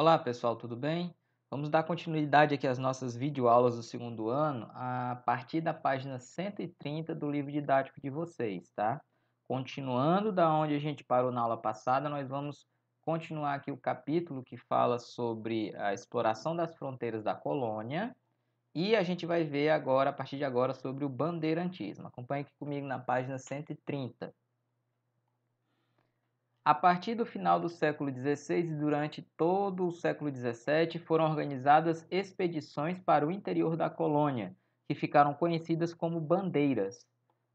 Olá pessoal, tudo bem? Vamos dar continuidade aqui às nossas videoaulas do segundo ano a partir da página 130 do livro didático de vocês, tá? Continuando da onde a gente parou na aula passada, nós vamos continuar aqui o capítulo que fala sobre a exploração das fronteiras da colônia e a gente vai ver agora, a partir de agora, sobre o bandeirantismo. Acompanhe aqui comigo na página 130. A partir do final do século XVI e durante todo o século XVII foram organizadas expedições para o interior da colônia, que ficaram conhecidas como bandeiras.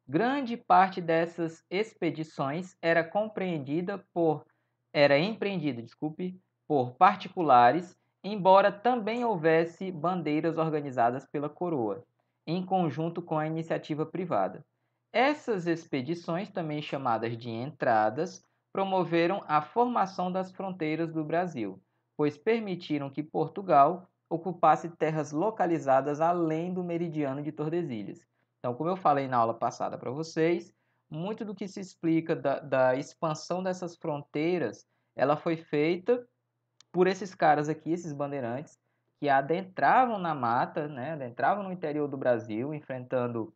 Grande parte dessas expedições era compreendida por era empreendida, desculpe, por particulares, embora também houvesse bandeiras organizadas pela coroa, em conjunto com a iniciativa privada. Essas expedições, também chamadas de entradas, promoveram a formação das fronteiras do Brasil, pois permitiram que Portugal ocupasse terras localizadas além do meridiano de Tordesilhas. Então, como eu falei na aula passada para vocês, muito do que se explica da, da, expansão dessas fronteiras, ela foi feita por esses caras aqui, esses bandeirantes, que adentravam na mata, né, adentravam no interior do Brasil, enfrentando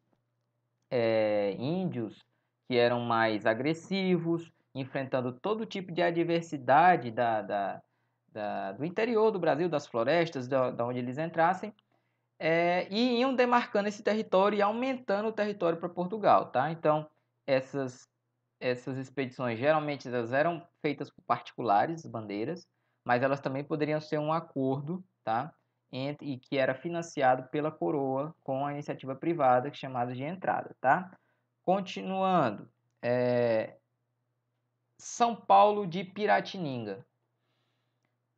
é, índios que eram mais agressivos, enfrentando todo tipo de adversidade da, da, da do interior do Brasil, das florestas, da, da onde eles entrassem, é, e iam demarcando esse território e aumentando o território para Portugal, tá? Então, essas, essas expedições geralmente elas eram feitas por particulares, bandeiras, mas elas também poderiam ser um acordo, tá? Entre, e que era financiado pela coroa com a iniciativa privada é chamada de entrada, tá? Continuando, é, são Paulo de Piratininga.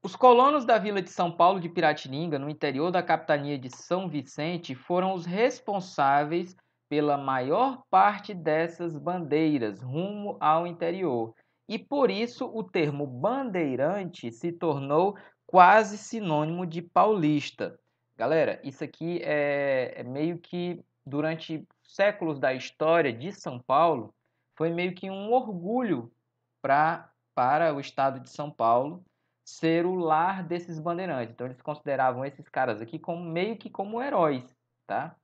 Os colonos da vila de São Paulo de Piratininga, no interior da capitania de São Vicente, foram os responsáveis pela maior parte dessas bandeiras rumo ao interior. E por isso o termo bandeirante se tornou quase sinônimo de paulista. Galera, isso aqui é, é meio que durante séculos da história de São Paulo, foi meio que um orgulho pra, para o estado de São Paulo ser o lar desses bandeirantes. Então eles consideravam esses caras aqui como meio que como heróis, tá?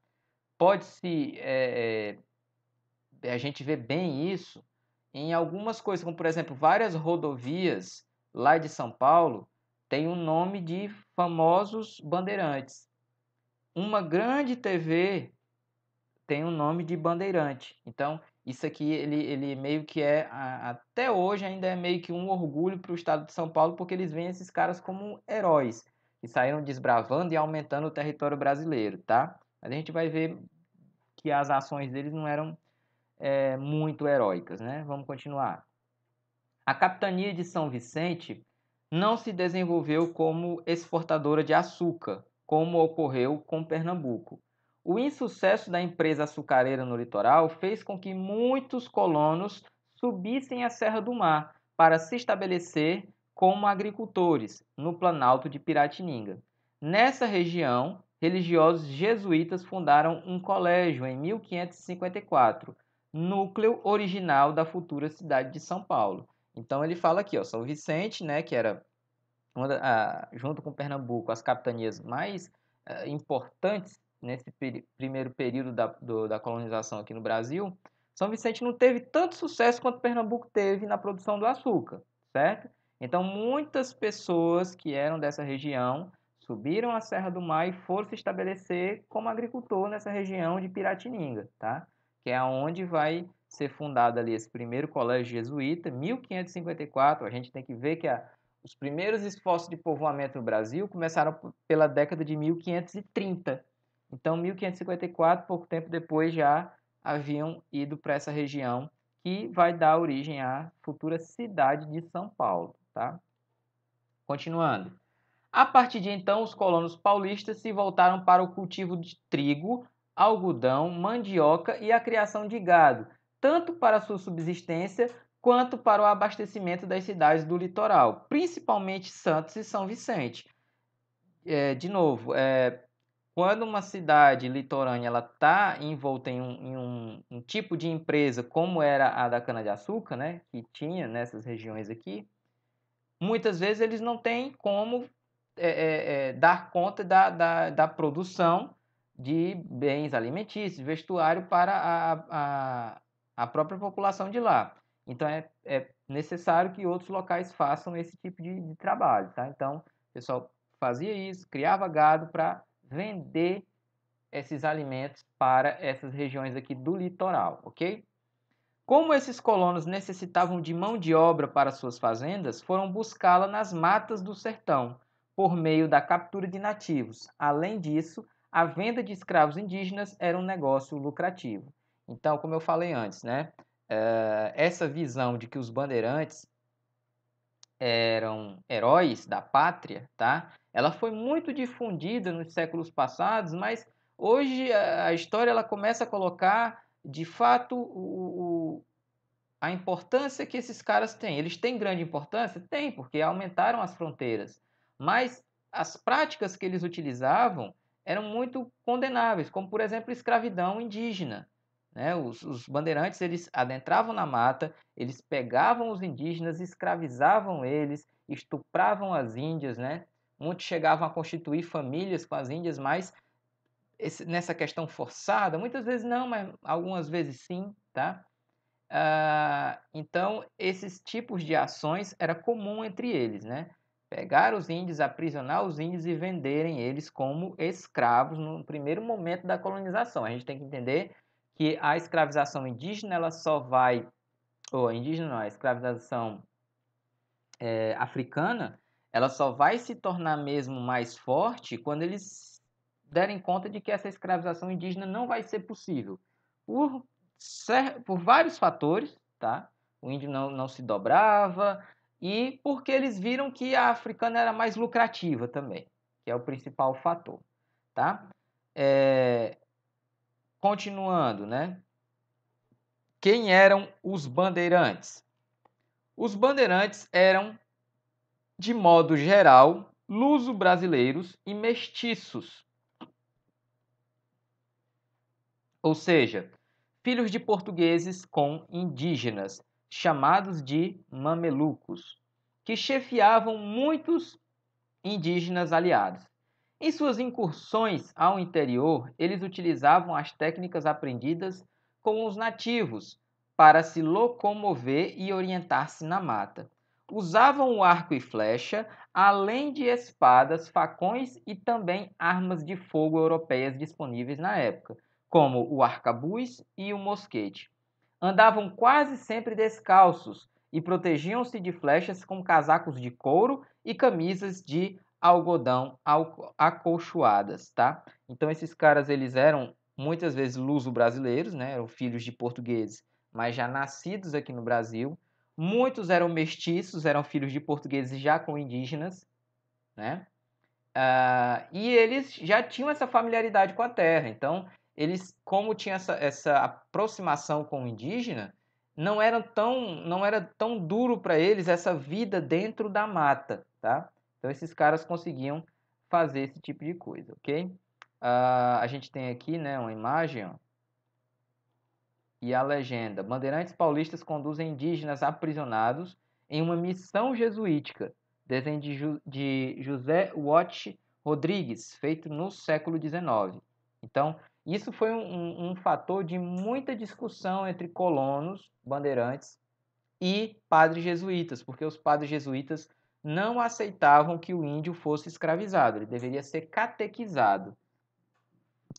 Pode se é, é, a gente vê bem isso em algumas coisas, como por exemplo várias rodovias lá de São Paulo têm o um nome de famosos bandeirantes. Uma grande TV tem o um nome de bandeirante. Então isso aqui, ele, ele meio que é, até hoje, ainda é meio que um orgulho para o estado de São Paulo, porque eles veem esses caras como heróis, que saíram desbravando e aumentando o território brasileiro, tá? Mas a gente vai ver que as ações deles não eram é, muito heróicas, né? Vamos continuar. A capitania de São Vicente não se desenvolveu como exportadora de açúcar, como ocorreu com Pernambuco. O insucesso da empresa açucareira no litoral fez com que muitos colonos subissem a Serra do Mar para se estabelecer como agricultores no Planalto de Piratininga. Nessa região, religiosos jesuítas fundaram um colégio em 1554, núcleo original da futura cidade de São Paulo. Então ele fala aqui, ó, São Vicente, né, que era a, junto com Pernambuco as capitanias mais a, eh, importantes nesse primeiro período da, do, da colonização aqui no Brasil, São Vicente não teve tanto sucesso quanto Pernambuco teve na produção do açúcar, certo? Então, muitas pessoas que eram dessa região subiram a Serra do Mar e foram se estabelecer como agricultor nessa região de Piratininga, tá? Que é onde vai ser fundado ali esse primeiro colégio jesuíta, 1554. A gente tem que ver que a, os primeiros esforços de povoamento no Brasil começaram pela década de 1530, então, 1554, pouco tempo depois, já haviam ido para essa região que vai dar origem à futura cidade de São Paulo, tá? Continuando. A partir de então, os colonos paulistas se voltaram para o cultivo de trigo, algodão, mandioca e a criação de gado, tanto para sua subsistência quanto para o abastecimento das cidades do litoral, principalmente Santos e São Vicente. É, de novo, é, quando uma cidade litorânea ela está envolta em, um, em um, um, tipo de empresa como era a da cana-de-açúcar, né, que tinha nessas regiões aqui, muitas vezes eles não têm como é, é, é dar conta da, da, da, produção de bens alimentícios, vestuário para a, a, a própria população de lá. Então é, é, necessário que outros locais façam esse tipo de, de trabalho. Tá? Então o pessoal fazia isso, criava gado para vender esses alimentos para essas regiões aqui do litoral, ok? Como esses colonos necessitavam de mão de obra para suas fazendas, foram buscá-la nas matas do sertão, por meio da captura de nativos. Além disso, a venda de escravos indígenas era um negócio lucrativo. Então, como eu falei antes, né? Eh, essa visão de que os bandeirantes eram heróis da pátria, tá? Ela foi muito difundida nos séculos passados, mas hoje a história ela começa a colocar, de fato, o, o, a importância que esses caras têm. Eles têm grande importância? Tem, porque aumentaram as fronteiras. Mas as práticas que eles utilizavam eram muito condenáveis, como, por exemplo, escravidão indígena. Né? Os, os, bandeirantes eles adentravam na mata, eles pegavam os indígenas, escravizavam eles, estupravam as índias, né? Muitos chegavam a constituir famílias com as índias, mas esse, nessa questão forçada, muitas vezes não, mas algumas vezes sim, tá? Ah, então esses tipos de ações era comum entre eles, né? Pegar os índios, aprisionar os índios e venderem eles como escravos no primeiro momento da colonização. A gente tem que entender que a escravização indígena ela só vai, ou indígena não, a escravização é, africana, ela só vai se tornar mesmo mais forte quando eles derem conta de que essa escravização indígena não vai ser possível. Por, por vários fatores, tá? O índio não, não se dobrava e porque eles viram que a africana era mais lucrativa também, que é o principal fator, tá? É, Continuando, né? Quem eram os bandeirantes? Os bandeirantes eram, de modo geral, luso-brasileiros e mestiços. Ou seja, filhos de portugueses com indígenas, chamados de mamelucos, que chefiavam muitos indígenas aliados. Em suas incursões ao interior, eles utilizavam as técnicas aprendidas com os nativos para se locomover e orientar-se na mata. Usavam o arco e flecha, além de espadas, facões e também armas de fogo europeias disponíveis na época, como o arcabuz e o mosquete. Andavam quase sempre descalços e protegiam-se de flechas com casacos de couro e camisas de algodão acolchoadas, tá? Então esses caras eles eram muitas vezes luso-brasileiros, né? Eram filhos de portugueses, mas já nascidos aqui no Brasil. Muitos eram mestiços, eram filhos de portugueses já com indígenas, né? Uh, e eles já tinham essa familiaridade com a terra. Então, eles, como tinha essa, essa aproximação com o indígena, não era tão, não era tão duro para eles essa vida dentro da mata, tá? Então, esses caras conseguiam fazer esse tipo de coisa, ok? Uh, a gente tem aqui né, uma imagem ó, e a legenda. Bandeirantes paulistas conduzem indígenas aprisionados em uma missão jesuítica. Desenho de, Ju, de José Watch Rodrigues, feito no século XIX. Então, isso foi um, um, fator de muita discussão entre colonos, bandeirantes, e padres jesuítas, porque os padres jesuítas não aceitavam que o índio fosse escravizado, ele deveria ser catequizado,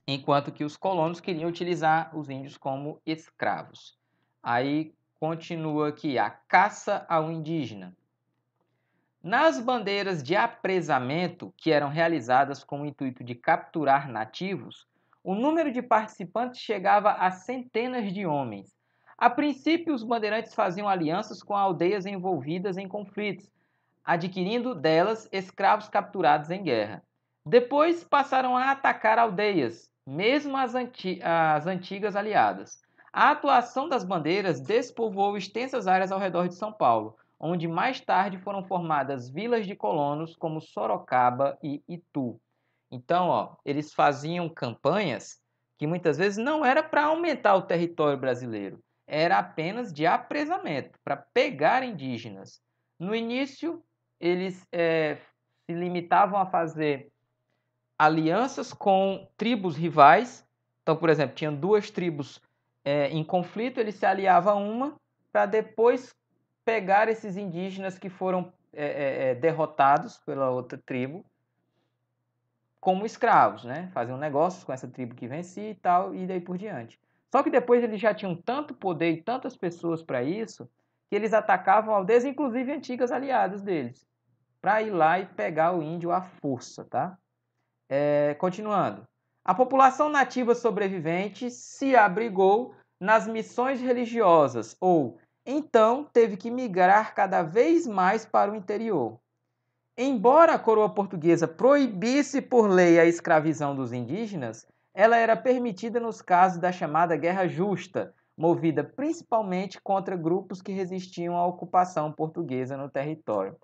enquanto que os colonos queriam utilizar os índios como escravos. Aí continua aqui a caça ao indígena. Nas bandeiras de apresamento, que eram realizadas com o intuito de capturar nativos, o número de participantes chegava a centenas de homens. A princípio, os bandeirantes faziam alianças com aldeias envolvidas em conflitos, adquirindo delas escravos capturados em guerra. Depois passaram a atacar aldeias, mesmo as, anti as antigas aliadas. A atuação das bandeiras despovoou extensas áreas ao redor de São Paulo, onde mais tarde foram formadas vilas de colonos como Sorocaba e Itu. Então, ó, eles faziam campanhas que muitas vezes não era para aumentar o território brasileiro, era apenas de apresamento, para pegar indígenas. No início, eles é, se limitavam a fazer alianças com tribos rivais. Então, por exemplo, tinham duas tribos é, em conflito, ele se aliava a uma para depois pegar esses indígenas que foram é, derrotados pela outra tribo como escravos, né? Faziam negócios com essa tribo que vencia e tal, e daí por diante. Só que depois eles já tinham tanto poder e tantas pessoas para isso que eles atacavam aldeias, inclusive antigas aliadas deles, para ir lá e pegar o índio à força, tá? É, continuando. A população nativa sobrevivente se abrigou nas missões religiosas ou então teve que migrar cada vez mais para o interior. Embora a coroa portuguesa proibisse por lei a escravização dos indígenas, ela era permitida nos casos da chamada Guerra Justa, movida principalmente contra grupos que resistiam à ocupação portuguesa no território.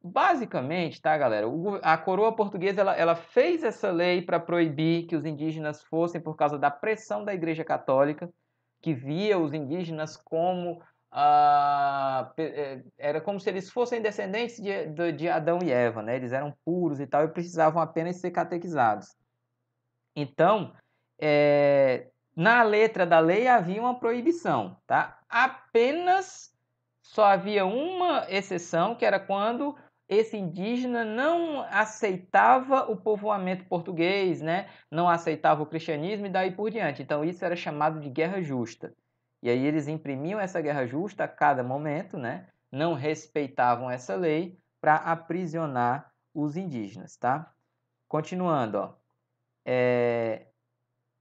Basicamente, tá, galera? A coroa portuguesa ela, ela fez essa lei para proibir que os indígenas fossem por causa da pressão da Igreja Católica, que via os indígenas como ah, eh, era como se eles fossem descendentes de, de, de, Adão e Eva, né? Eles eram puros e tal e precisavam apenas ser catequizados. Então, é, na letra da lei havia uma proibição, tá? Apenas só havia uma exceção, que era quando esse indígena não aceitava o povoamento português, né? Não aceitava o cristianismo e daí por diante. Então isso era chamado de guerra justa. E aí eles imprimiam essa guerra justa a cada momento, né? Não respeitavam essa lei para aprisionar os indígenas, tá? Continuando, ó. É...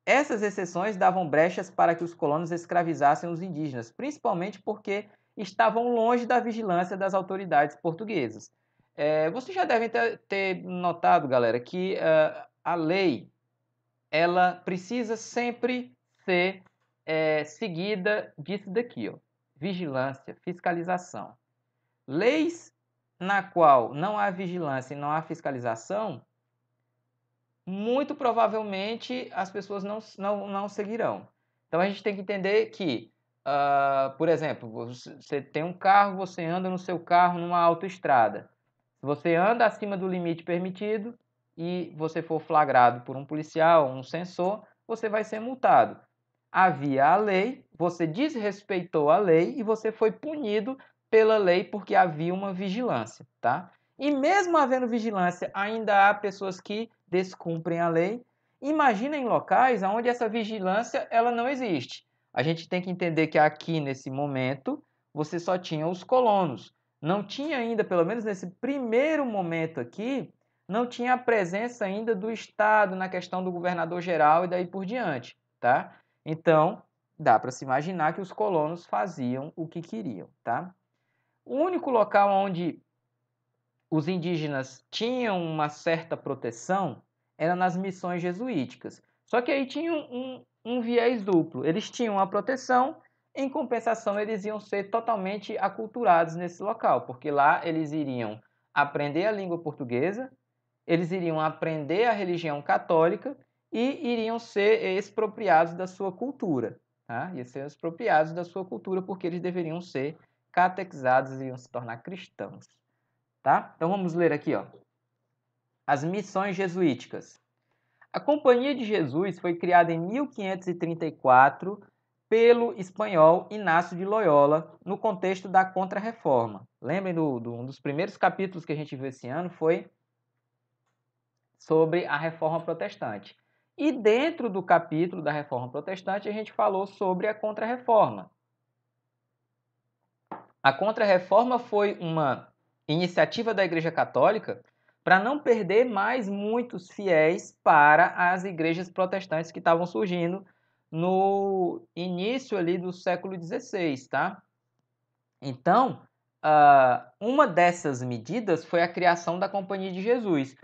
Essas exceções davam brechas para que os colonos escravizassem os indígenas, principalmente porque estavam longe da vigilância das autoridades portuguesas. É, vocês já devem ter, ter notado, galera, que uh, a lei ela precisa sempre ser é, seguida disso daqui, ó, vigilância, fiscalização. Leis na qual não há vigilância e não há fiscalização muito provavelmente as pessoas não, não, não seguirão. Então a gente tem que entender que, uh, por exemplo, você tem um carro, você anda no seu carro numa autoestrada. Se você anda acima do limite permitido e você for flagrado por um policial, um sensor, você vai ser multado. Havia a lei, você desrespeitou a lei e você foi punido pela lei porque havia uma vigilância, tá? E mesmo havendo vigilância, ainda há pessoas que descumprem a lei. Imagina em locais onde essa vigilância ela não existe. A gente tem que entender que aqui nesse momento você só tinha os colonos. Não tinha ainda, pelo menos nesse primeiro momento aqui, não tinha a presença ainda do Estado na questão do governador geral e daí por diante, tá? Então, dá para se imaginar que os colonos faziam o que queriam, tá? O único local onde os indígenas tinham uma certa proteção era nas missões jesuíticas. Só que aí tinha um, um, um viés duplo. Eles tinham a proteção, em compensação, eles iam ser totalmente aculturados nesse local, porque lá eles iriam aprender a língua portuguesa, eles iriam aprender a religião católica e iriam ser expropriados da sua cultura. Tá? Iam ser expropriados da sua cultura porque eles deveriam ser catequizados e iam se tornar cristãos. Tá? Então vamos ler aqui. Ó. As missões jesuíticas. A Companhia de Jesus foi criada em 1534 pelo espanhol Inácio de Loyola no contexto da Contra-Reforma. Lembrem do, do, um dos primeiros capítulos que a gente viu esse ano foi sobre a Reforma Protestante. E dentro do capítulo da Reforma Protestante a gente falou sobre a Contra-Reforma. A Contra-Reforma foi uma iniciativa da Igreja Católica para não perder mais muitos fiéis para as igrejas protestantes que estavam surgindo no início ali do século XVI, tá? Então, ah, uma dessas medidas foi a criação da Companhia de Jesus,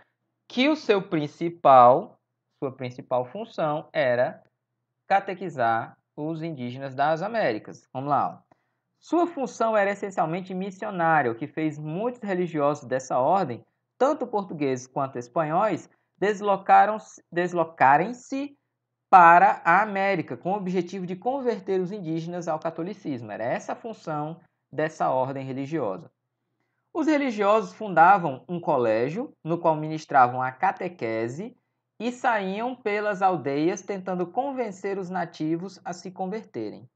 que o seu principal, sua principal função era catequizar os indígenas das Américas. Vamos lá. Sua função era essencialmente missionária, o que fez muitos religiosos dessa ordem tanto portugueses quanto espanhóis, deslocarem-se para a América, com o objetivo de converter os indígenas ao catolicismo. Era essa a função dessa ordem religiosa. Os religiosos fundavam um colégio, no qual ministravam a catequese e saíam pelas aldeias tentando convencer os nativos a se converterem.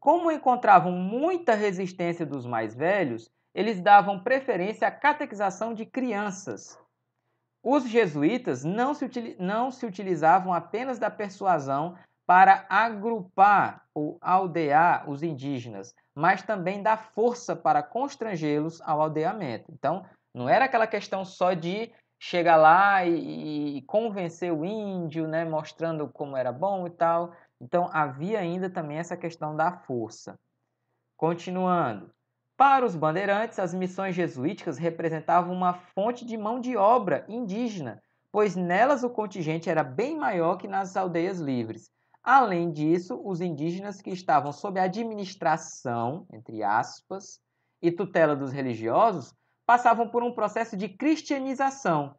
Como encontravam muita resistência dos mais velhos, eles davam preferência à catequização de crianças. Os jesuítas não se, não se utilizavam apenas da persuasão para agrupar ou aldear os indígenas, mas também da força para constrangê-los ao aldeamento. Então, não era aquela questão só de chegar lá e, e, convencer o índio, né, mostrando como era bom e tal. Então havia ainda também essa questão da força. Continuando, para os bandeirantes, as missões jesuíticas representavam uma fonte de mão de obra indígena, pois nelas o contingente era bem maior que nas aldeias livres. Além disso, os indígenas que estavam sob administração, entre aspas, e tutela dos religiosos, passavam por um processo de cristianização.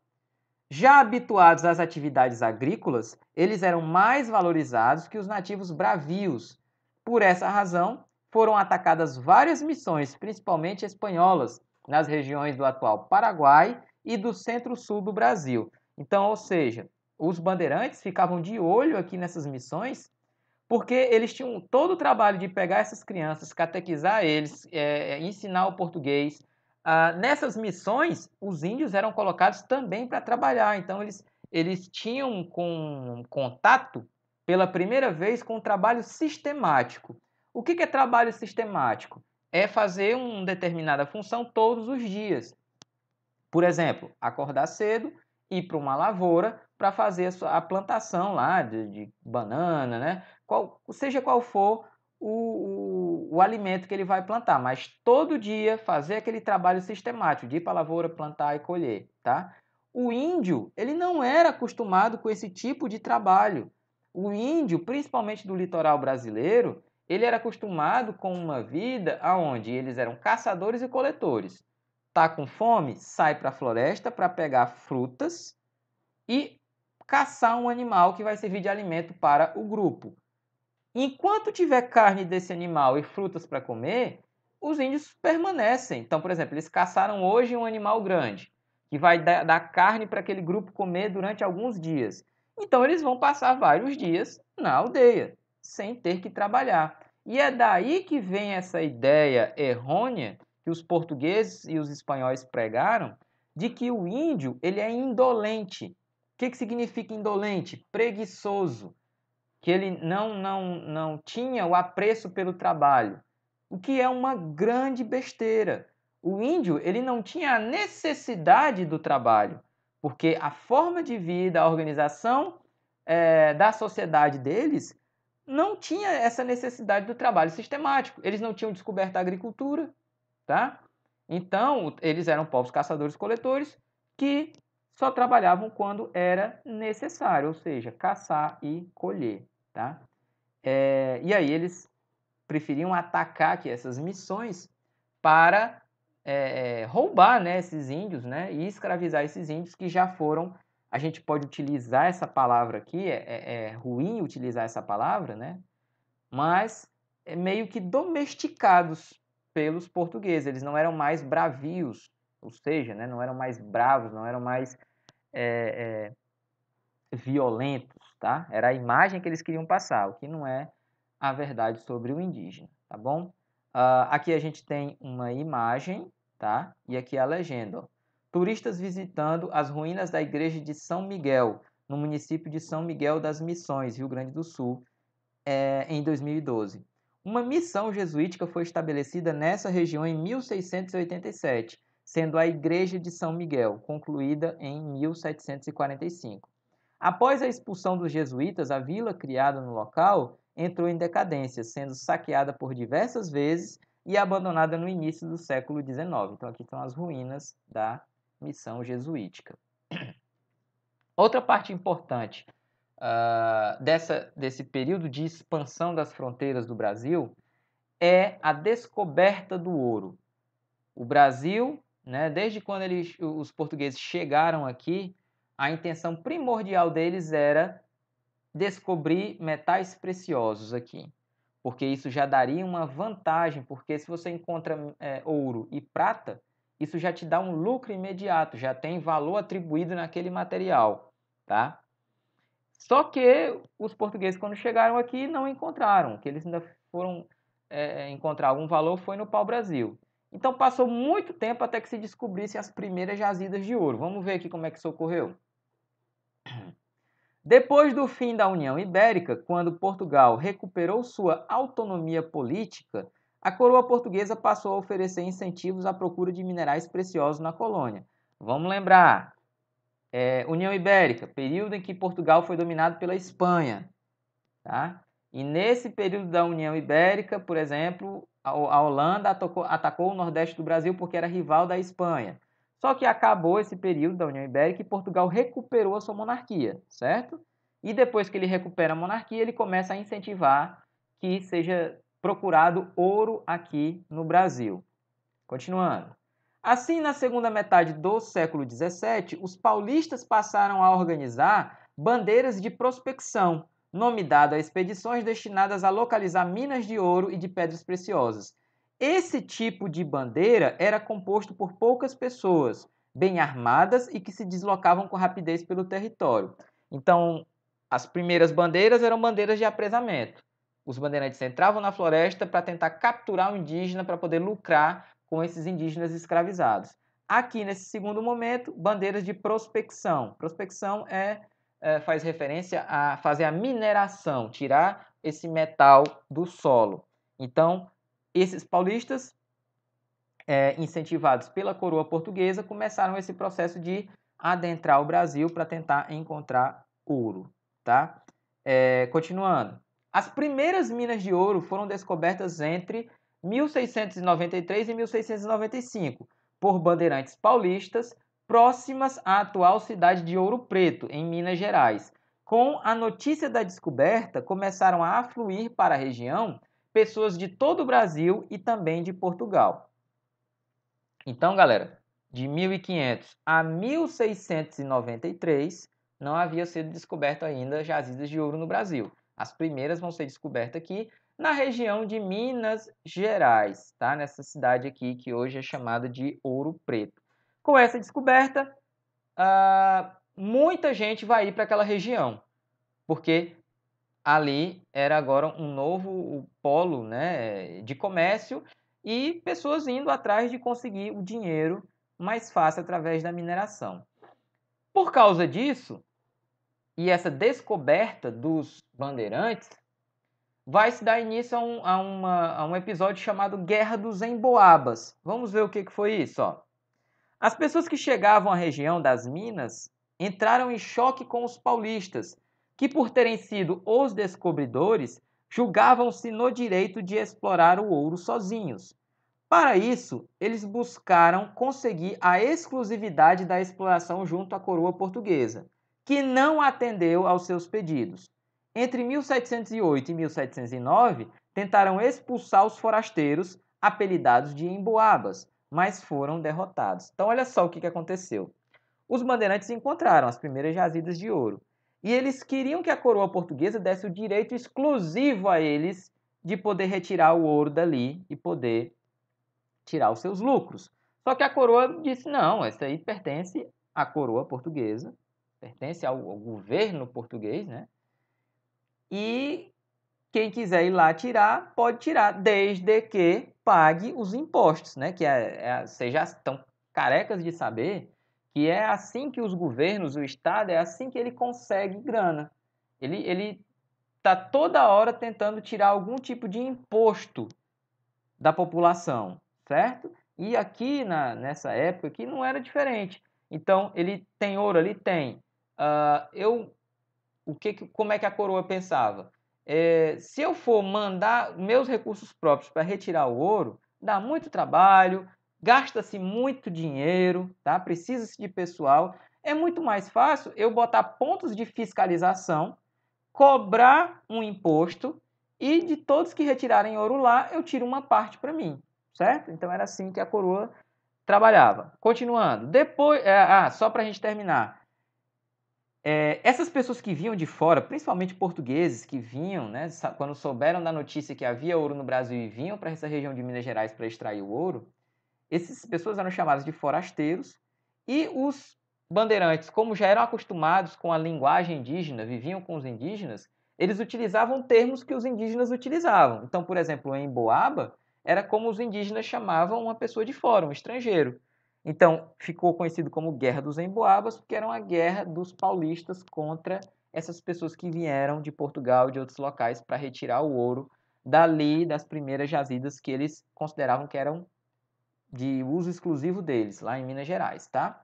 Já habituados às atividades agrícolas, eles eram mais valorizados que os nativos bravios. Por essa razão, foram atacadas várias missões, principalmente espanholas, nas regiões do atual Paraguai e do centro-sul do Brasil. Então, ou seja, os bandeirantes ficavam de olho aqui nessas missões, porque eles tinham todo o trabalho de pegar essas crianças, catequizar eles, é, é ensinar o português. Ah, nessas missões, os índios eram colocados também para trabalhar, então eles, eles tinham com, contato pela primeira vez com um trabalho sistemático. O que é trabalho sistemático? É fazer uma determinada função todos os dias. Por exemplo, acordar cedo, ir para uma lavoura para fazer a, plantação lá de, de banana, né? Qual, seja qual for o, o, o, alimento que ele vai plantar, mas todo dia fazer aquele trabalho sistemático de ir para a lavoura, plantar e colher, tá? O índio, ele não era acostumado com esse tipo de trabalho. O índio, principalmente do litoral brasileiro, ele era acostumado com uma vida onde eles eram caçadores e coletores. Tá com fome? Sai para a floresta para pegar frutas e caçar um animal que vai servir de alimento para o grupo. Enquanto tiver carne desse animal e frutas para comer, os índios permanecem. Então, por exemplo, eles caçaram hoje um animal grande, que vai dar carne para aquele grupo comer durante alguns dias. Então, eles vão passar vários dias na aldeia, sem ter que trabalhar. E é daí que vem essa ideia errônea que os portugueses e os espanhóis pregaram de que o índio ele é indolente. O que, que significa indolente? Preguiçoso, que ele não, não, não tinha o apreço pelo trabalho, o que é uma grande besteira. O índio ele não tinha a necessidade do trabalho, porque a forma de vida, a organização é, da sociedade deles não tinha essa necessidade do trabalho sistemático. Eles não tinham descoberto a agricultura, tá? Então, eles eram povos caçadores-coletores que só trabalhavam quando era necessário, ou seja, caçar e colher, tá? É, e aí eles preferiam atacar aqui essas missões para é, é roubar né, esses índios né, e escravizar esses índios que já foram a gente pode utilizar essa palavra aqui, é, é, é ruim utilizar essa palavra, né? mas é meio que domesticados pelos portugueses. Eles não eram mais bravios, ou seja, né, não eram mais bravos, não eram mais é, é, violentos, tá? Era a imagem que eles queriam passar, o que não é a verdade sobre o indígena, tá bom? Uh, aqui a gente tem uma imagem, tá? E aqui a legenda. Ó turistas visitando as ruínas da igreja de São Miguel, no município de São Miguel das Missões, Rio Grande do Sul, é, em 2012. Uma missão jesuítica foi estabelecida nessa região em 1687, sendo a Igreja de São Miguel, concluída em 1745. Após a expulsão dos jesuítas, a vila criada no local entrou em decadência, sendo saqueada por diversas vezes e abandonada no início do século XIX. Então, aqui estão as ruínas da missão jesuítica. Outra parte importante uh, dessa, desse período de expansão das fronteiras do Brasil é a descoberta do ouro. O Brasil, né, desde quando eles, os portugueses chegaram aqui, a intenção primordial deles era descobrir metais preciosos aqui, porque isso já daria uma vantagem, porque se você encontra é, ouro e prata, isso já te dá um lucro imediato, já tem valor atribuído naquele material, tá? Só que os portugueses, quando chegaram aqui, não encontraram, que eles ainda foram é, encontrar algum valor foi no pau-brasil. Então passou muito tempo até que se descobrissem as primeiras jazidas de ouro. Vamos ver aqui como é que isso ocorreu. Depois do fim da União Ibérica, quando Portugal recuperou sua autonomia política, a coroa portuguesa passou a oferecer incentivos à procura de minerais preciosos na colônia. Vamos lembrar: é, União Ibérica, período em que Portugal foi dominado pela Espanha. Tá? E nesse período da União Ibérica, por exemplo, a, Holanda atacou, atacou o Nordeste do Brasil porque era rival da Espanha. Só que acabou esse período da União Ibérica e Portugal recuperou a sua monarquia, certo? E depois que ele recupera a monarquia, ele começa a incentivar que seja procurado ouro aqui no Brasil. Continuando. Assim, na segunda metade do século XVII, os paulistas passaram a organizar bandeiras de prospecção, nome dado a expedições destinadas a localizar minas de ouro e de pedras preciosas. Esse tipo de bandeira era composto por poucas pessoas, bem armadas e que se deslocavam com rapidez pelo território. Então, as primeiras bandeiras eram bandeiras de apresamento. Os bandeirantes entravam na floresta para tentar capturar o um indígena para poder lucrar com esses indígenas escravizados. Aqui, nesse segundo momento, bandeiras de prospecção. Prospecção é, é faz referência a fazer a mineração, tirar esse metal do solo. Então, esses paulistas, é, incentivados pela coroa portuguesa, começaram esse processo de adentrar o Brasil para tentar encontrar ouro. Tá? É, continuando. As primeiras minas de ouro foram descobertas entre 1693 e 1695 por bandeirantes paulistas próximas à atual cidade de Ouro Preto, em Minas Gerais. Com a notícia da descoberta, começaram a afluir para a região pessoas de todo o Brasil e também de Portugal. Então, galera, de 1500 a 1693 não havia sido descoberto ainda jazidas de ouro no Brasil. As primeiras vão ser descobertas aqui na região de Minas Gerais, tá? Nessa cidade aqui que hoje é chamada de Ouro Preto. Com essa descoberta, uh, muita gente vai ir para aquela região, porque ali era agora um novo polo, né, de comércio e pessoas indo atrás de conseguir o dinheiro mais fácil através da mineração. Por causa disso, e essa descoberta dos bandeirantes vai se dar início a um, a uma, a um episódio chamado Guerra dos Emboabas. Vamos ver o que, que foi isso. Ó. As pessoas que chegavam à região das Minas entraram em choque com os paulistas, que, por terem sido os descobridores, julgavam-se no direito de explorar o ouro sozinhos. Para isso, eles buscaram conseguir a exclusividade da exploração junto à coroa portuguesa que não atendeu aos seus pedidos. Entre 1708 e 1709, tentaram expulsar os forasteiros, apelidados de emboabas, mas foram derrotados. Então, olha só o que, que aconteceu. Os bandeirantes encontraram as primeiras jazidas de ouro e eles queriam que a coroa portuguesa desse o direito exclusivo a eles de poder retirar o ouro dali e poder tirar os seus lucros. Só que a coroa disse: não, essa aí pertence à coroa portuguesa pertence ao, ao governo português, né? E quem quiser ir lá tirar, pode tirar, desde que pague os impostos, né? Que é, é, vocês já estão carecas de saber que é assim que os governos, o Estado, é assim que ele consegue grana. Ele, ele tá toda hora tentando tirar algum tipo de imposto da população, certo? E aqui na, nessa época aqui não era diferente. Então ele tem ouro, ele tem uh, eu, o que, como é que a coroa pensava? É, se eu for mandar meus recursos próprios para retirar o ouro, dá muito trabalho, gasta-se muito dinheiro, tá? precisa-se de pessoal. É muito mais fácil eu botar pontos de fiscalização, cobrar um imposto e de todos que retirarem ouro lá, eu tiro uma parte para mim, certo? Então era assim que a coroa trabalhava. Continuando, depois, é, ah, só para a gente terminar. É, essas pessoas que vinham de fora, principalmente portugueses que vinham, né, quando souberam da notícia que havia ouro no Brasil e vinham para essa região de Minas Gerais para extrair o ouro, essas pessoas eram chamadas de forasteiros e os bandeirantes, como já eram acostumados com a linguagem indígena, viviam com os indígenas, eles utilizavam termos que os indígenas utilizavam. Então, por exemplo, em Boaba, era como os indígenas chamavam uma pessoa de fora, um estrangeiro. Então, ficou conhecido como Guerra dos Emboabas, porque era uma guerra dos paulistas contra essas pessoas que vieram de Portugal e de outros locais para retirar o ouro dali das primeiras jazidas que eles consideravam que eram de uso exclusivo deles, lá em Minas Gerais, tá?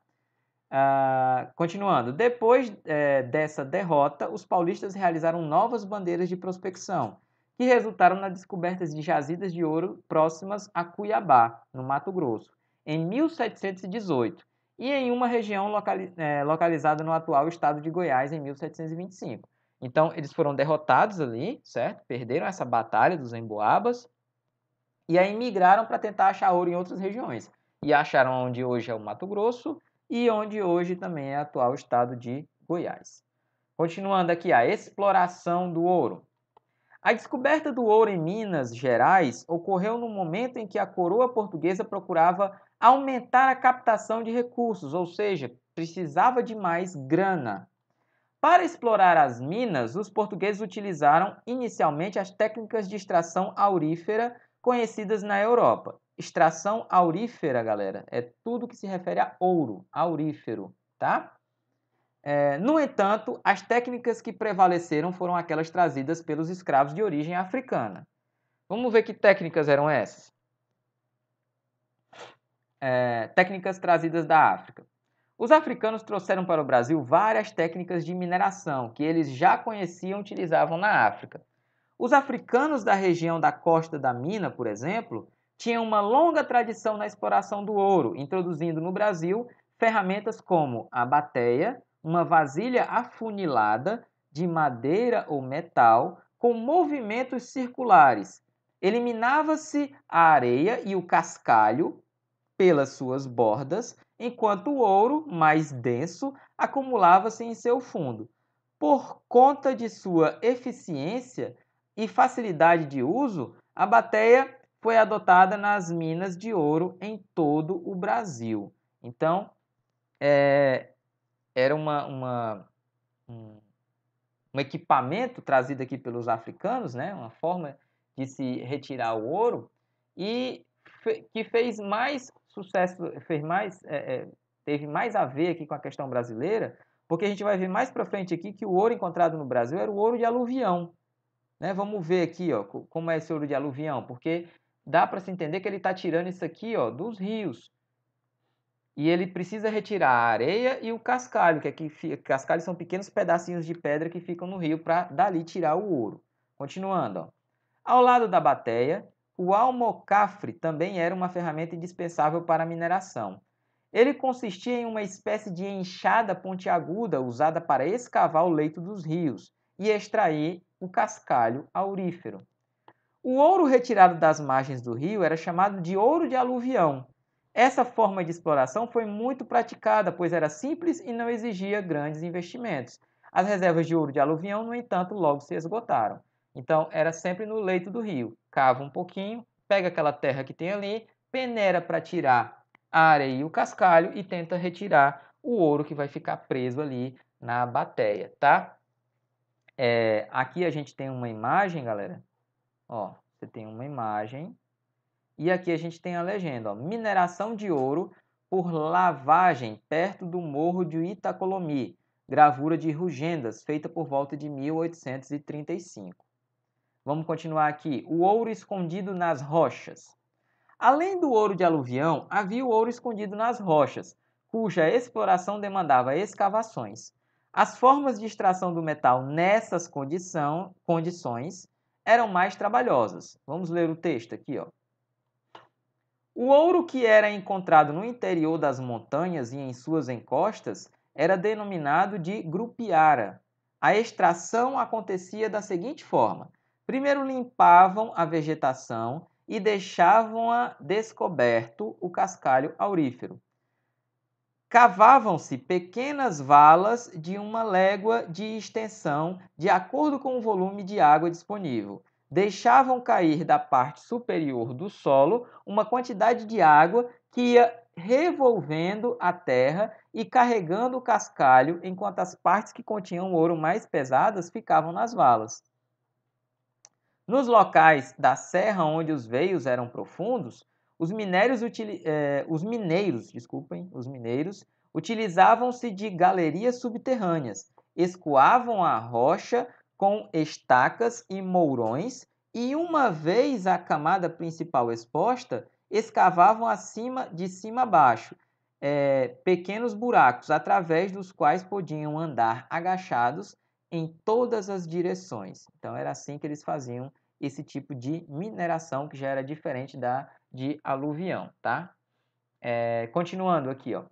Ah, continuando, depois é, dessa derrota, os paulistas realizaram novas bandeiras de prospecção, que resultaram na descoberta de jazidas de ouro próximas a Cuiabá, no Mato Grosso em 1718 e em uma região locali é, localizada no atual estado de Goiás em 1725. Então, eles foram derrotados ali, certo? Perderam essa batalha dos Emboabas e aí migraram para tentar achar ouro em outras regiões. E acharam onde hoje é o Mato Grosso e onde hoje também é o atual estado de Goiás. Continuando aqui, a exploração do ouro. A descoberta do ouro em Minas Gerais ocorreu no momento em que a coroa portuguesa procurava aumentar a captação de recursos, ou seja, precisava de mais grana. Para explorar as minas, os portugueses utilizaram inicialmente as técnicas de extração aurífera conhecidas na Europa. Extração aurífera, galera, é tudo que se refere a ouro, aurífero, tá? É, no entanto, as técnicas que prevaleceram foram aquelas trazidas pelos escravos de origem africana. Vamos ver que técnicas eram essas é, técnicas trazidas da África. Os africanos trouxeram para o Brasil várias técnicas de mineração que eles já conheciam e utilizavam na África. Os africanos da região da Costa da Mina, por exemplo, tinham uma longa tradição na exploração do ouro, introduzindo no Brasil ferramentas como a bateia, uma vasilha afunilada de madeira ou metal com movimentos circulares. Eliminava-se a areia e o cascalho pelas suas bordas, enquanto o ouro, mais denso, acumulava-se em seu fundo. Por conta de sua eficiência e facilidade de uso, a bateia foi adotada nas minas de ouro em todo o Brasil. Então, é, era uma, uma, um, um, equipamento trazido aqui pelos africanos, né? uma forma de se retirar o ouro, e fe, que fez mais sucesso fez mais, é, é, teve mais a ver aqui com a questão brasileira, porque a gente vai ver mais para frente aqui que o ouro encontrado no Brasil era o ouro de aluvião. Né? Vamos ver aqui ó, como é esse ouro de aluvião, porque dá para se entender que ele está tirando isso aqui ó, dos rios. E ele precisa retirar a areia e o cascalho, que aqui é fica, cascalhos são pequenos pedacinhos de pedra que ficam no rio para dali tirar o ouro. Continuando, ó. ao lado da bateia o almocafre também era uma ferramenta indispensável para a mineração. Ele consistia em uma espécie de enxada pontiaguda usada para escavar o leito dos rios e extrair o cascalho aurífero. O ouro retirado das margens do rio era chamado de ouro de aluvião. Essa forma de exploração foi muito praticada, pois era simples e não exigia grandes investimentos. As reservas de ouro de aluvião, no entanto, logo se esgotaram. Então, era sempre no leito do rio cava um pouquinho, pega aquela terra que tem ali, peneira para tirar a areia e o cascalho e tenta retirar o ouro que vai ficar preso ali na bateia, tá? É, aqui a gente tem uma imagem, galera. Ó, você tem uma imagem. E aqui a gente tem a legenda, ó, mineração de ouro por lavagem perto do morro de Itacolomi, gravura de Rugendas, feita por volta de 1835. Vamos continuar aqui. O ouro escondido nas rochas. Além do ouro de aluvião, havia o ouro escondido nas rochas, cuja exploração demandava escavações. As formas de extração do metal nessas condição, condições eram mais trabalhosas. Vamos ler o texto aqui. Ó. O ouro que era encontrado no interior das montanhas e em suas encostas era denominado de grupiara. A extração acontecia da seguinte forma: Primeiro limpavam a vegetação e deixavam-a descoberto o cascalho aurífero. Cavavam-se pequenas valas de uma légua de extensão, de acordo com o volume de água disponível. Deixavam cair da parte superior do solo uma quantidade de água que ia revolvendo a terra e carregando o cascalho, enquanto as partes que continham ouro mais pesadas ficavam nas valas. Nos locais da serra onde os veios eram profundos, os, minérios, eh, os mineiros, desculpem, os mineiros utilizavam-se de galerias subterrâneas, escoavam a rocha com estacas e mourões e uma vez a camada principal exposta, escavavam acima de cima a baixo eh, pequenos buracos através dos quais podiam andar agachados em todas as direções. Então era assim que eles faziam esse tipo de mineração que já era diferente da de aluvião, tá? É, continuando aqui, ó.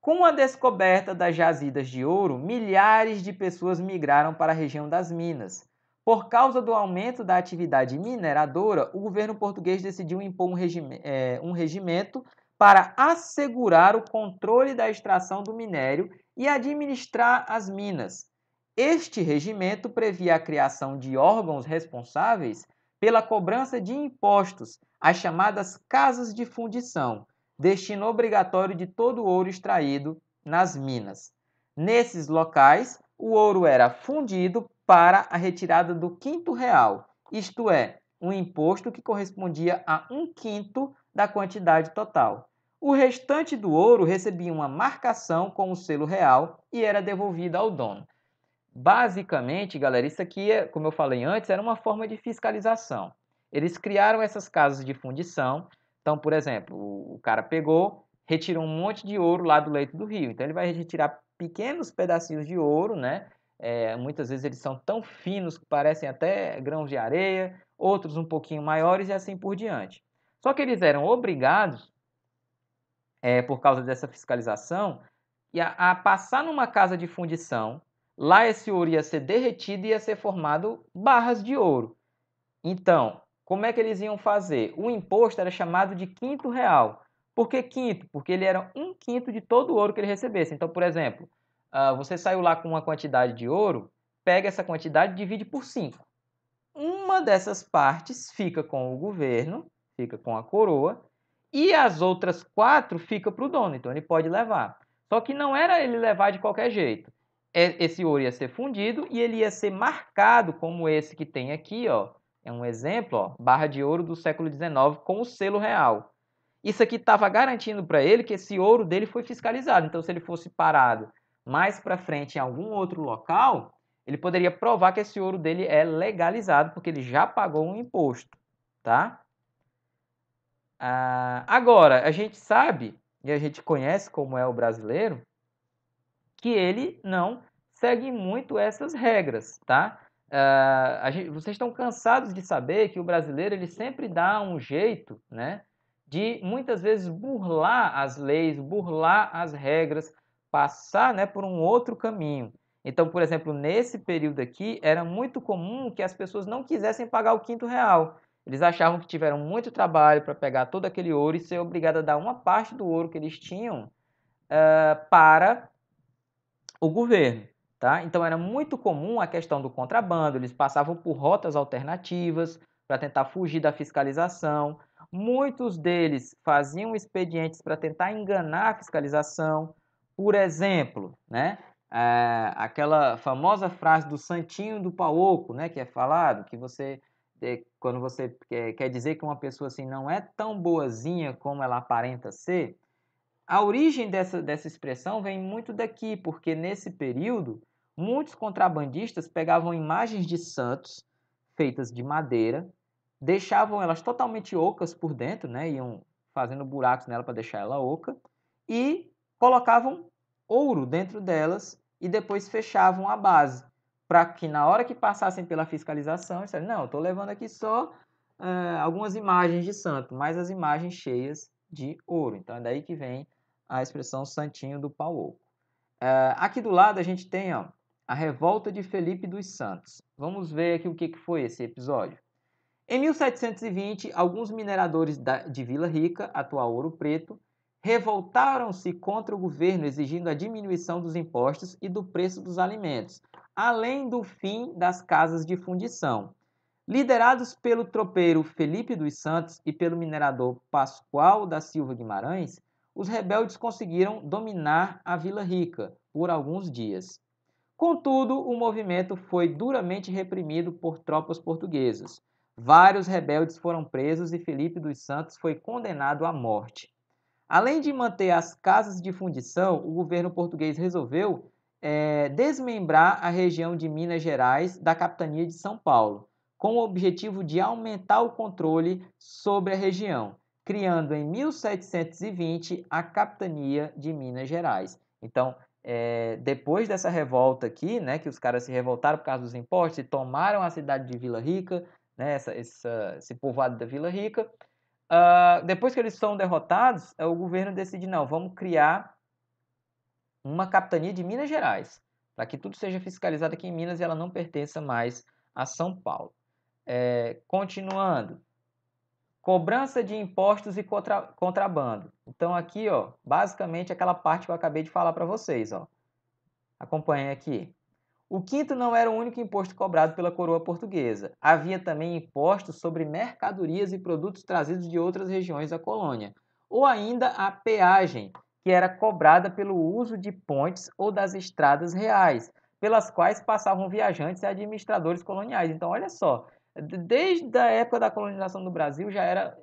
Com a descoberta das jazidas de ouro, milhares de pessoas migraram para a região das minas. Por causa do aumento da atividade mineradora, o governo português decidiu impor um, regime, é, um regimento para assegurar o controle da extração do minério e administrar as minas. Este regimento previa a criação de órgãos responsáveis pela cobrança de impostos, as chamadas casas de fundição, destino obrigatório de todo o ouro extraído nas minas. Nesses locais, o ouro era fundido para a retirada do quinto real, isto é, um imposto que correspondia a um quinto da quantidade total. O restante do ouro recebia uma marcação com o selo real e era devolvido ao dono. Basicamente, galera, isso aqui, é, como eu falei antes, era uma forma de fiscalização. Eles criaram essas casas de fundição. Então, por exemplo, o cara pegou, retirou um monte de ouro lá do leito do rio. Então, ele vai retirar pequenos pedacinhos de ouro, né? É, muitas vezes eles são tão finos que parecem até grãos de areia, outros um pouquinho maiores e assim por diante. Só que eles eram obrigados, é, por causa dessa fiscalização, a, a passar numa casa de fundição Lá esse ouro ia ser derretido e ia ser formado barras de ouro. Então, como é que eles iam fazer? O imposto era chamado de quinto real. Por que quinto? Porque ele era um quinto de todo o ouro que ele recebesse. Então, por exemplo, ah, você saiu lá com uma quantidade de ouro, pega essa quantidade e divide por cinco. Uma dessas partes fica com o governo, fica com a coroa, e as outras quatro fica para o dono. Então, ele pode levar. Só que não era ele levar de qualquer jeito. É, esse ouro ia ser fundido e ele ia ser marcado como esse que tem aqui, ó. É um exemplo, ó, barra de ouro do século XIX com o selo real. Isso aqui estava garantindo para ele que esse ouro dele foi fiscalizado. Então, se ele fosse parado mais para frente em algum outro local, ele poderia provar que esse ouro dele é legalizado porque ele já pagou um imposto, tá? Ah, agora, a gente sabe e a gente conhece como é o brasileiro que ele não segue muito essas regras, tá? Uh, ah, gente, vocês estão cansados de saber que o brasileiro ele sempre dá um jeito, né, de muitas vezes burlar as leis, burlar as regras, passar, né, por um outro caminho. Então, por exemplo, nesse período aqui era muito comum que as pessoas não quisessem pagar o quinto real. Eles achavam que tiveram muito trabalho para pegar todo aquele ouro e ser obrigado a dar uma parte do ouro que eles tinham uh, para o governo. Tá? Então era muito comum a questão do contrabando, eles passavam por rotas alternativas para tentar fugir da fiscalização. Muitos deles faziam expedientes para tentar enganar a fiscalização. Por exemplo, né, é, aquela famosa frase do santinho do paoco, né, que é falado, que você é, quando você quer, quer dizer que uma pessoa assim não é tão boazinha como ela aparenta ser, a origem dessa, dessa expressão vem muito daqui, porque nesse período muitos contrabandistas pegavam imagens de santos feitas de madeira, deixavam elas totalmente ocas por dentro, né? iam fazendo buracos nela para deixar ela oca, e colocavam ouro dentro delas e depois fechavam a base, para que na hora que passassem pela fiscalização, eles disseram, não, estou levando aqui só uh, algumas imagens de santo, mas as imagens cheias de ouro. Então é daí que vem a expressão santinho do pau oco. É, aqui do lado a gente tem ó, a revolta de Felipe dos Santos. Vamos ver aqui o que, que foi esse episódio. Em 1720, alguns mineradores da, de Vila Rica, atual Ouro Preto, revoltaram-se contra o governo exigindo a diminuição dos impostos e do preço dos alimentos, além do fim das casas de fundição. Liderados pelo tropeiro Felipe dos Santos e pelo minerador Pascoal da Silva Guimarães, os rebeldes conseguiram dominar a Vila Rica por alguns dias. Contudo, o movimento foi duramente reprimido por tropas portuguesas. Vários rebeldes foram presos e Felipe dos Santos foi condenado à morte. Além de manter as casas de fundição, o governo português resolveu é, desmembrar a região de Minas Gerais da capitania de São Paulo, com o objetivo de aumentar o controle sobre a região criando em 1720 a capitania de Minas Gerais. Então, é, depois dessa revolta aqui, né, que os caras se revoltaram por causa dos impostos e tomaram a cidade de Vila Rica, né, essa, essa, esse povoado da Vila Rica, uh, depois que eles são derrotados, é, o governo decide, não, vamos criar uma capitania de Minas Gerais, para que tudo seja fiscalizado aqui em Minas e ela não pertença mais a São Paulo. É, continuando, Cobrança de impostos e contra, contrabando. Então aqui, ó, basicamente aquela parte que eu acabei de falar para vocês, ó. Acompanhem aqui. O quinto não era o único imposto cobrado pela coroa portuguesa. Havia também impostos sobre mercadorias e produtos trazidos de outras regiões da colônia, ou ainda a peagem, que era cobrada pelo uso de pontes ou das estradas reais, pelas quais passavam viajantes e administradores coloniais. Então, olha só, desde a época da colonização do Brasil já era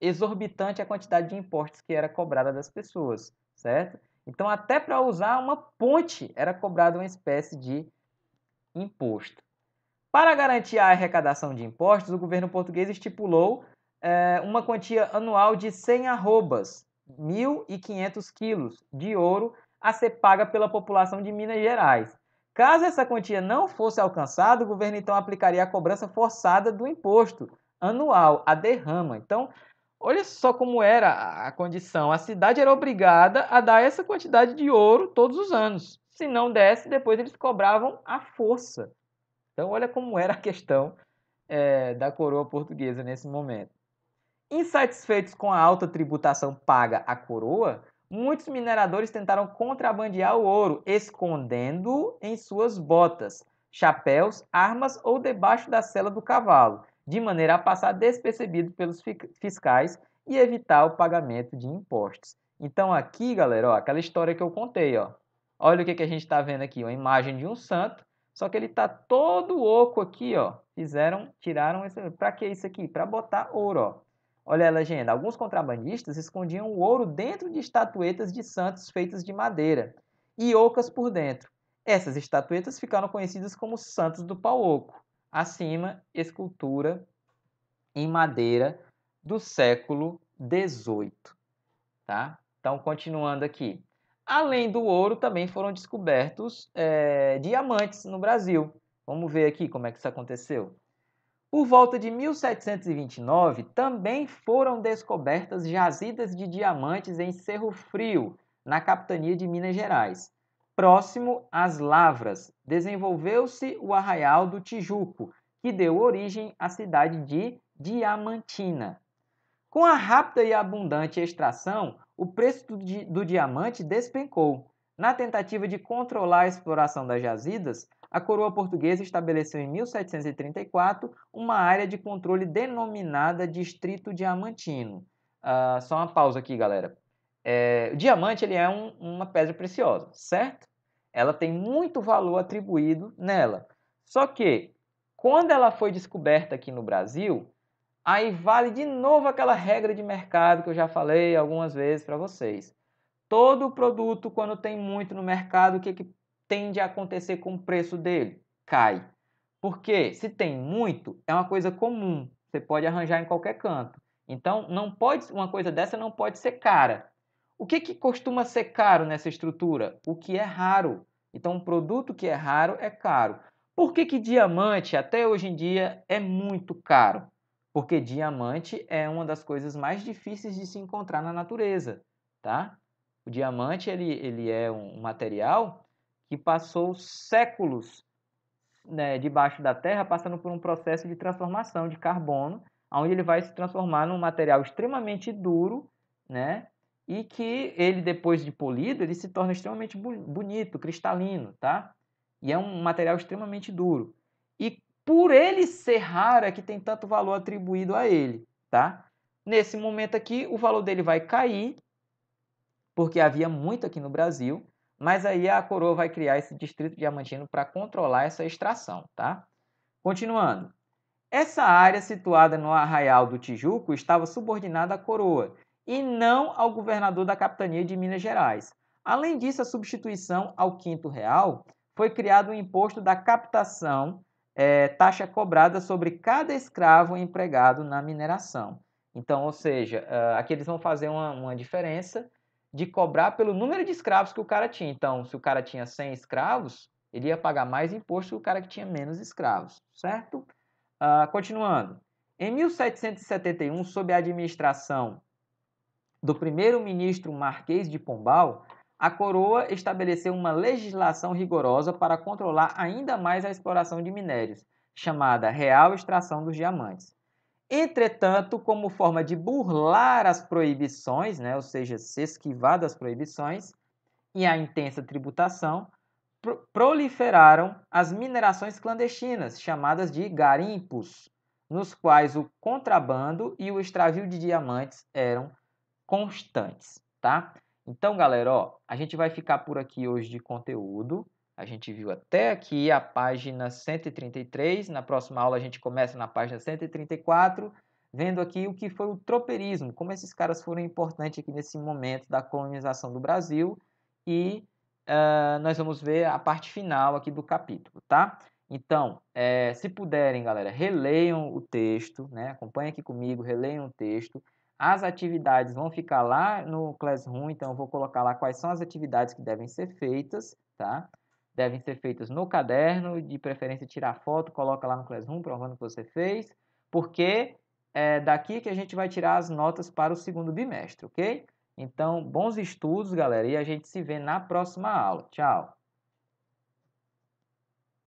exorbitante a quantidade de impostos que era cobrada das pessoas, certo? Então, até para usar uma ponte era cobrada uma espécie de imposto. Para garantir a arrecadação de impostos, o governo português estipulou é, uma quantia anual de 100 arrobas, 1.500 quilos de ouro, a ser paga pela população de Minas Gerais. Caso essa quantia não fosse alcançada, o governo então aplicaria a cobrança forçada do imposto anual, a derrama. Então, olha só como era a condição. A cidade era obrigada a dar essa quantidade de ouro todos os anos. Se não desse, depois eles cobravam à força. Então, olha como era a questão é, da coroa portuguesa nesse momento. Insatisfeitos com a alta tributação paga à coroa, muitos mineradores tentaram contrabandear o ouro, escondendo-o em suas botas, chapéus, armas ou debaixo da sela do cavalo, de maneira a passar despercebido pelos fiscais e evitar o pagamento de impostos. Então aqui, galera, ó, aquela história que eu contei, ó. Olha o que, que a gente está vendo aqui, uma imagem de um santo, só que ele está todo oco aqui, ó. Fizeram, tiraram, esse... para que isso aqui? Para botar ouro, ó. Olha a legenda. Alguns contrabandistas escondiam o ouro dentro de estatuetas de santos feitas de madeira e ocas por dentro. Essas estatuetas ficaram conhecidas como santos do pau oco. Acima, escultura em madeira do século XVIII. Tá? Então, continuando aqui. Além do ouro, também foram descobertos é, diamantes no Brasil. Vamos ver aqui como é que isso aconteceu. Por volta de 1729, também foram descobertas jazidas de diamantes em Cerro Frio, na capitania de Minas Gerais. Próximo às Lavras, desenvolveu-se o arraial do Tijuco, que deu origem à cidade de Diamantina. Com a rápida e abundante extração, o preço do, do diamante despencou. Na tentativa de controlar a exploração das jazidas, a coroa portuguesa estabeleceu em 1734 uma área de controle denominada Distrito Diamantino. Uh, só uma pausa aqui, galera. É, o diamante ele é um, uma pedra preciosa, certo? Ela tem muito valor atribuído nela. Só que quando ela foi descoberta aqui no Brasil, aí vale de novo aquela regra de mercado que eu já falei algumas vezes para vocês. Todo produto, quando tem muito no mercado, o que, que tende a acontecer com o preço dele? Cai. Porque se tem muito, é uma coisa comum, você pode arranjar em qualquer canto. Então, não pode uma coisa dessa não pode ser cara. O que, que costuma ser caro nessa estrutura? O que é raro. Então, um produto que é raro é caro. Por que, que diamante, até hoje em dia, é muito caro? Porque diamante é uma das coisas mais difíceis de se encontrar na natureza, tá? O diamante, ele, ele é um material que passou séculos né, debaixo da Terra, passando por um processo de transformação de carbono, onde ele vai se transformar num material extremamente duro, né? E que ele, depois de polido, ele se torna extremamente bonito, cristalino, tá? E é um material extremamente duro. E por ele ser raro é que tem tanto valor atribuído a ele, tá? Nesse momento aqui, o valor dele vai cair, porque havia muito aqui no Brasil, mas aí a coroa vai criar esse distrito diamantino para controlar essa extração, tá? Continuando. Essa área situada no Arraial do Tijuco estava subordinada à coroa e não ao governador da capitania de Minas Gerais. Além disso, a substituição ao quinto real foi criado o um imposto da captação, é, taxa cobrada sobre cada escravo empregado na mineração. Então, ou seja, ah, aqui eles vão fazer uma, uma diferença de cobrar pelo número de escravos que o cara tinha. Então, se o cara tinha 100 escravos, ele ia pagar mais imposto que o cara que tinha menos escravos, certo? Uh, continuando. Em 1771, sob a administração do primeiro-ministro Marquês de Pombal, a coroa estabeleceu uma legislação rigorosa para controlar ainda mais a exploração de minérios, chamada Real Extração dos Diamantes. Entretanto, como forma de burlar as proibições, né, ou seja, se esquivar das proibições e a intensa tributação, proliferaram as minerações clandestinas, chamadas de garimpos, nos quais o contrabando e o extravio de diamantes eram constantes, tá? Então, galera, ó, a gente vai ficar por aqui hoje de conteúdo. A gente viu até aqui a página 133. Na próxima aula a gente começa na página 134, vendo aqui o que foi o tropeirismo, como esses caras foram importantes aqui nesse momento da colonização do Brasil. E uh, nós vamos ver a parte final aqui do capítulo, tá? Então, é, se puderem, galera, releiam o texto, né? Acompanhe aqui comigo, releiam o texto. As atividades vão ficar lá no Classroom, então eu vou colocar lá quais são as atividades que devem ser feitas, tá? devem ser feitas no caderno, de preferência tirar foto, coloca lá no Classroom, provando que você fez, porque é daqui que a gente vai tirar as notas para o segundo bimestre, ok? Então, bons estudos, galera, e a gente se vê na próxima aula. Tchau!